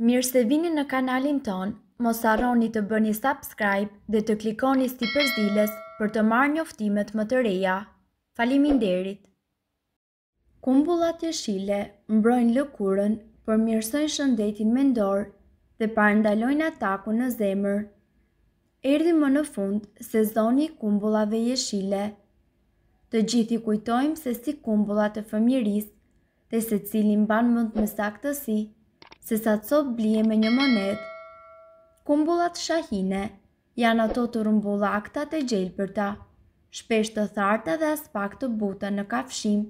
Mirë se vini në kanalin ton, mos arroni të bëni subscribe dhe të klikoni si përzdiles për të marrë njoftimet më të reja. Falimin derit! Kumbullat e shile mbrojnë lëkurën për mirësojnë shëndetin mendor dhe parëndalojnë ataku në zemër. Erdi më në fund sezoni kumbullave jeshile. Të gjithi kujtojmë se si kumbullat e fëmjëris dhe se cilin banë mund me saktësi se sa co blie me një monet. Kumbullat shahine, janë ato të rumbulla akta të gjelpërta, shpesh të tharta dhe aspak të buta në kafshim,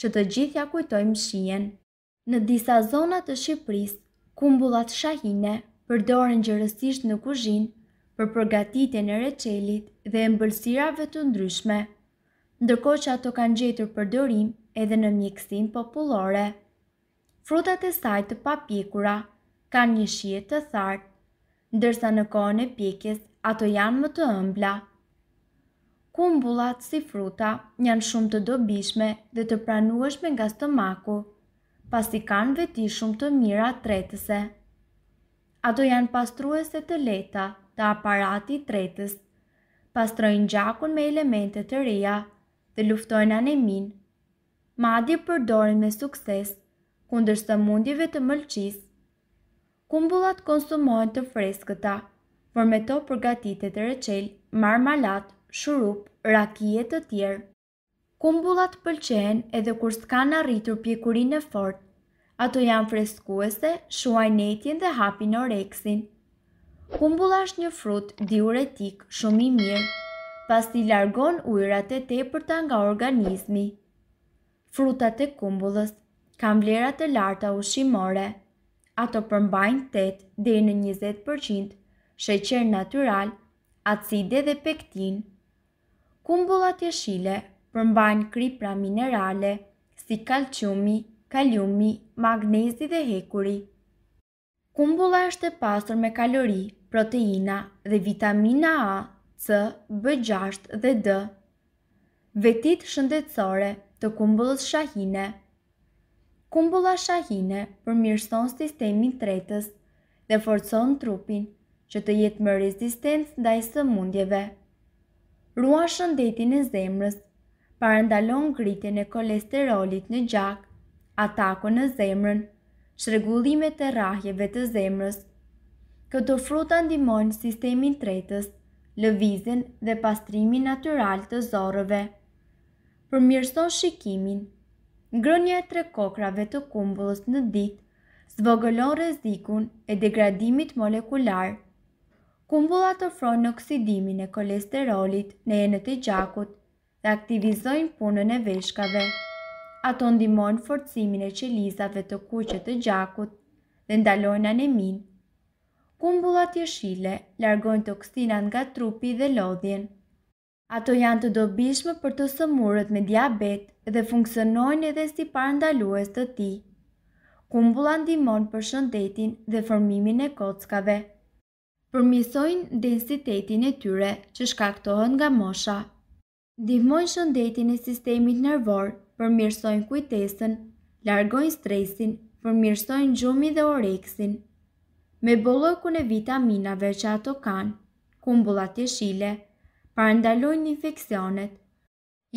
që të gjithja kujtojmë shien. Në disa zonat të Shqipëris, kumbullat shahine përdoren gjërësisht në kuzhin për përgatitje në reqelit dhe mbëlsirave të ndryshme, ndërko që ato kanë gjetur përdorim edhe në mjekësin populore frutat e saj të papjekura kanë një shije të thartë, ndërsa në kohën e pjekjes ato janë më të ëmbla. Kumbullat si fruta janë shumë të dobishme dhe të pranueshme nga stomaku, pasi kanë veti shumë të mira tretëse. Ato janë pastruese të leta të aparati tretës, pastrojnë gjakun me elementet të reja dhe luftojnë anemin, madje përdorin me sukses kundër mundjeve të mëlqis. Kumbullat konsumohen të freskëta, por me to përgatitet e reqel, marmalat, shurup, rakijet të tjerë. Kumbullat pëlqen edhe kur në arritur pjekurin e fort, ato janë freskuese, shuajnetjen dhe hapin oreksin. Kumbulla është një frut diuretik shumë i mirë, pasi largon ujrat e tepërta nga organizmi. Frutat e kumbullës kam vlerat të larta ushqimore. Ato përmbajnë 8 dhe në 20% sheqer natural, acide dhe pektin. Kumbullat jeshile përmbajnë kripra minerale si kalqiumi, kaliumi, magnezi dhe hekuri. Kumbulla është e pasur me kalori, proteina dhe vitamina A, C, B6 dhe D. Vetit shëndetësore të kumbullës shahine përmbajnë kumbulla shahine përmirëson sistemin tretës dhe forcon trupin që të jetë më rezistent ndaj së mundjeve. Rua shëndetin e zemrës, parëndalon gritin e kolesterolit në gjak, atako në zemrën, shregullimet e rahjeve të zemrës. Këto fruta ndimojnë sistemin tretës, lëvizin dhe pastrimin natural të zorëve. Përmirëson shikimin, ngrënje e tre kokrave të kumbullës në ditë zvogëlon rezikun e degradimit molekular. Kumbulla të fronë në oksidimin e kolesterolit në enët e gjakut dhe aktivizojnë punën e veshkave. Ato ndimojnë forcimin e qelizave të kuqet të gjakut dhe ndalojnë anemin. Kumbullat jeshile largojnë toksinat nga trupi dhe lodhjen – Ato janë të dobishme për të sëmurët me diabet dhe funksionojnë edhe si parandalues të ti. Kumbulla ndimon për shëndetin dhe formimin e kockave. Përmisojnë densitetin e tyre që shkaktohen nga mosha. Ndihmojnë shëndetin e sistemit nervor, përmirsojnë kujtesën, largojnë stresin, përmirsojnë gjumi dhe oreksin. Me bollokun e vitaminave që ato kanë, kumbullat jeshile, shile, parandalojnë infekcionet.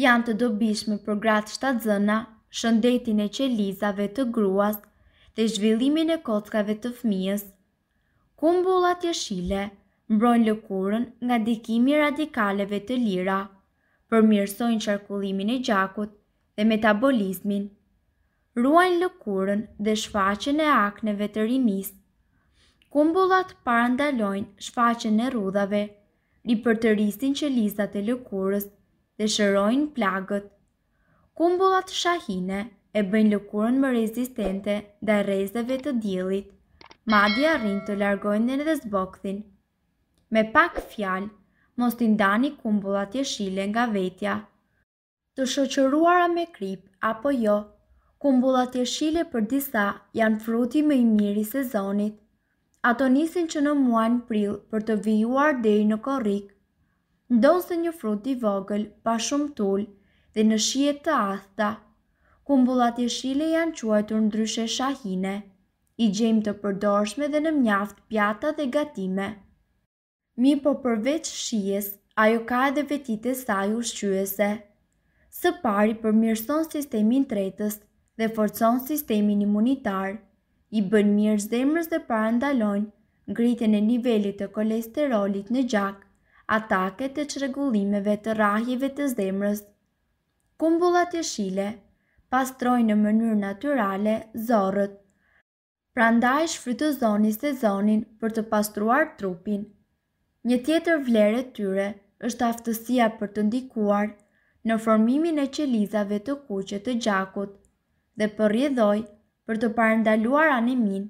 Janë të dobishme për gratë shtatëzëna, shëndetin e qelizave të gruas dhe zhvillimin e kockave të fmijës. Kumbullat jeshile mbrojnë lëkurën nga dikimi radikaleve të lira, përmirësojnë qarkullimin e gjakut dhe metabolizmin, ruajnë lëkurën dhe shfaqen e akneve të rinisë. Kumbullat parandalojnë shfaqen e rudhave të i përtërisin që lisat e lëkurës dhe shërojnë plagët. Kumbullat shahine e bëjnë lëkurën më rezistente dhe rezeve të djelit, madje arrin të largojnë në dhe zbokthin. Me pak fjalë, mos t'i ndani kumbullat jeshile nga vetja. Të shoqëruara me krip apo jo, kumbullat jeshile për disa janë fruti më i miri sezonit ato nisin që në muajnë prill për të vijuar deri në korrik. Ndonë se një frut i vogël, pa shumë tullë dhe në shiet të athta, kumbullat e shile janë quajtur ndryshe shahine, i gjemë të përdorshme dhe në mjaft pjata dhe gatime. Mi po përveç shies, ajo ka edhe vetit e saj ushqyese. Së pari përmirëson sistemin tretës dhe forcon sistemin imunitarë, i bën mirë zemrës dhe parandalojnë ngritjen e nivelit të kolesterolit në gjak, ataket e çrregullimeve të rrahjeve të zemrës. Kumbullat shile pastrojnë në mënyrë natyrale zorrët. Prandaj shfrytëzoni sezonin për të pastruar trupin. Një tjetër vlerë e tyre është aftësia për të ndikuar në formimin e qelizave të kuqe të gjakut dhe për rjedhoj për të parëndaluar animin,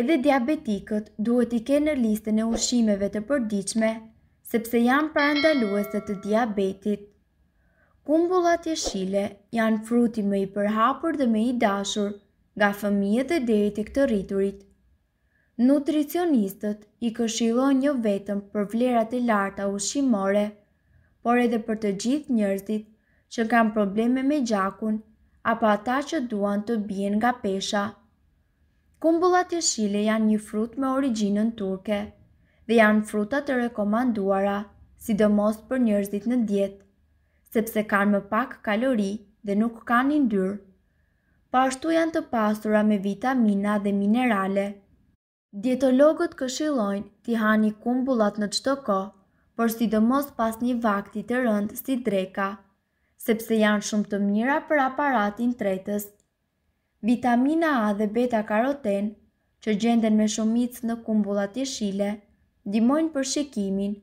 edhe diabetikët duhet i kenë në listën e ushimeve të përdiqme, sepse janë parëndaluese të diabetit. Kumbullat jeshile janë fruti me i përhapur dhe me i dashur nga fëmijët e deri të këtë rriturit. Nutricionistët i këshilon një jo vetëm për vlerat e larta ushimore, por edhe për të gjithë njërzit që kanë probleme me gjakun, apo ata që duan të bjen nga pesha. Kumbullat e shile janë një frut me originën turke dhe janë frutat të rekomanduara, sidomos për njërzit në djetë, sepse kanë më pak kalori dhe nuk kanë një ndyrë. Pashtu po janë të pasura me vitamina dhe minerale. Dietologët këshilojnë t'i hani kumbullat në qëto ko, por sidomos pas një vakti të rëndë si dreka sepse janë shumë të mira për aparatin tretës. Vitamina A dhe beta karoten, që gjenden me shumic në kumbullat jeshile, dimojnë për shikimin,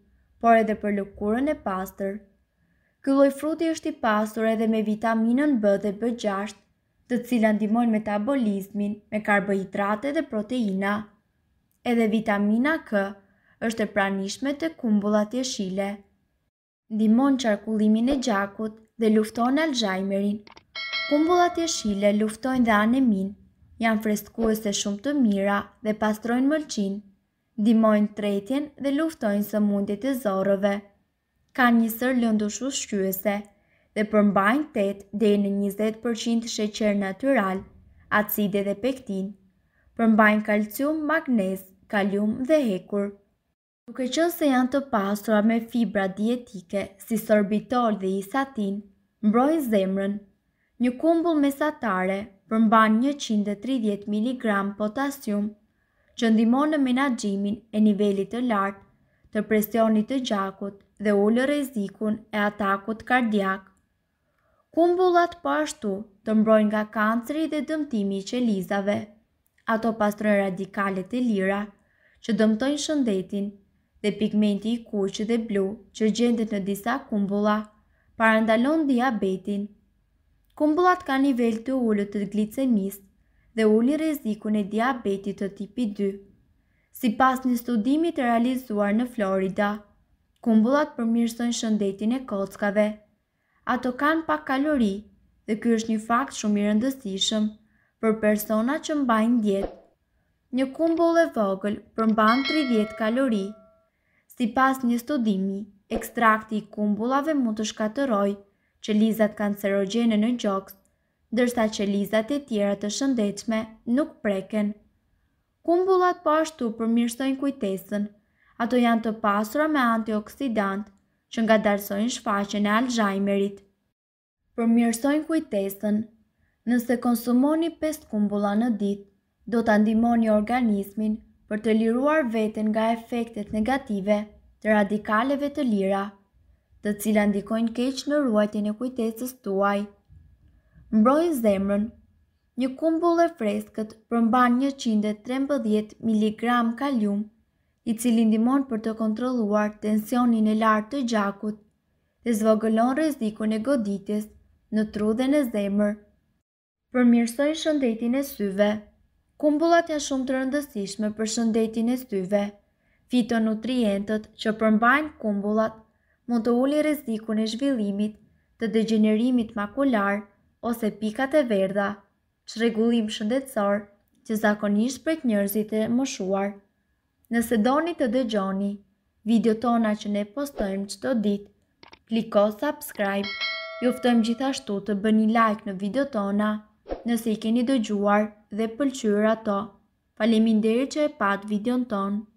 por edhe për lëkurën e pastër. Ky lloj fruti është i pasur edhe me vitaminën B dhe B6, të cilat ndihmojnë metabolizmin me karbohidrate dhe proteina. Edhe vitamina K është e pranishme të kumbullat jeshile. Ndihmon qarkullimin e gjakut dhe lufton Alzheimerin. Kumbullat e shile luftojnë dhe anemin, janë freskuese shumë të mira dhe pastrojnë mëlqin, dimojnë tretjen dhe luftojnë së mundit e zorove. Ka një sër lëndu shushkyese dhe përmbajnë tet dhe në 20% sheqer natural, acide dhe pektin, përmbajnë kalcium, magnez, kalium dhe hekur. Duke qënë se janë të pasura me fibra dietike si sorbitol dhe isatin, mbroj zemrën. Një kumbull mesatare përmban 130 mg potasium, që ndimon në menaxhimin e nivelit të lartë të presionit të gjakut dhe ullë rrezikun e atakut kardiak. Kumbullat po ashtu të mbrojnë nga kanceri dhe dëmtimi i qelizave. Ato pastrojnë radikale të lira që dëmtojnë shëndetin dhe pigmenti i kuq dhe blu që gjendit në disa kumbulla parandalon diabetin. Kumbullat ka nivel të ullët të glicemis dhe i rezikun e diabetit të tipi 2. Si pas një studimit të realizuar në Florida, kumbullat përmirësojnë shëndetin e kockave. Ato kanë pak kalori dhe kjo është një fakt shumë i rëndësishëm për persona që mbajnë djetë. Një kumbull e vogël përmban 30 kalori. Si pas një studimi ekstrakti i kumbullave mund të shkateroj që lizat kancerogjene në gjoks, dërsa që lizat e tjera të shëndechme nuk preken. Kumbullat po ashtu përmirësojnë kujtesën, ato janë të pasura me antioksidant që nga darsojnë shfaqen e Alzheimerit. Përmirsojnë kujtesën, nëse konsumoni 5 kumbulla në ditë, do të andimoni organismin për të liruar veten nga efektet negative të radikaleve të lira, të cila ndikojnë keq në ruajtjen e kujtesës tuaj. Mbrojnë zemrën. Një kumbull e freskët përmban 113 mg kalium, i cili ndihmon për të kontrolluar tensionin e lartë të gjakut dhe zvogëlon rrezikun e goditjes në tru dhe në zemër. Përmirësojnë shëndetin e syve. Kumbullat janë shumë të rëndësishme për shëndetin e syve fitonutrientët që përmbajnë kumbullat mund të uli rezikun e zhvillimit të degenerimit makular ose pikat e verda, që regullim shëndetësor që zakonisht për të njërzit e moshuar. Nëse doni të dëgjoni, video tona që ne postojmë që të dit, kliko subscribe, juftojmë gjithashtu të bëni like në video tona, nëse i keni dëgjuar dhe pëlqyra to. Falemi deri që e pat videon tonë.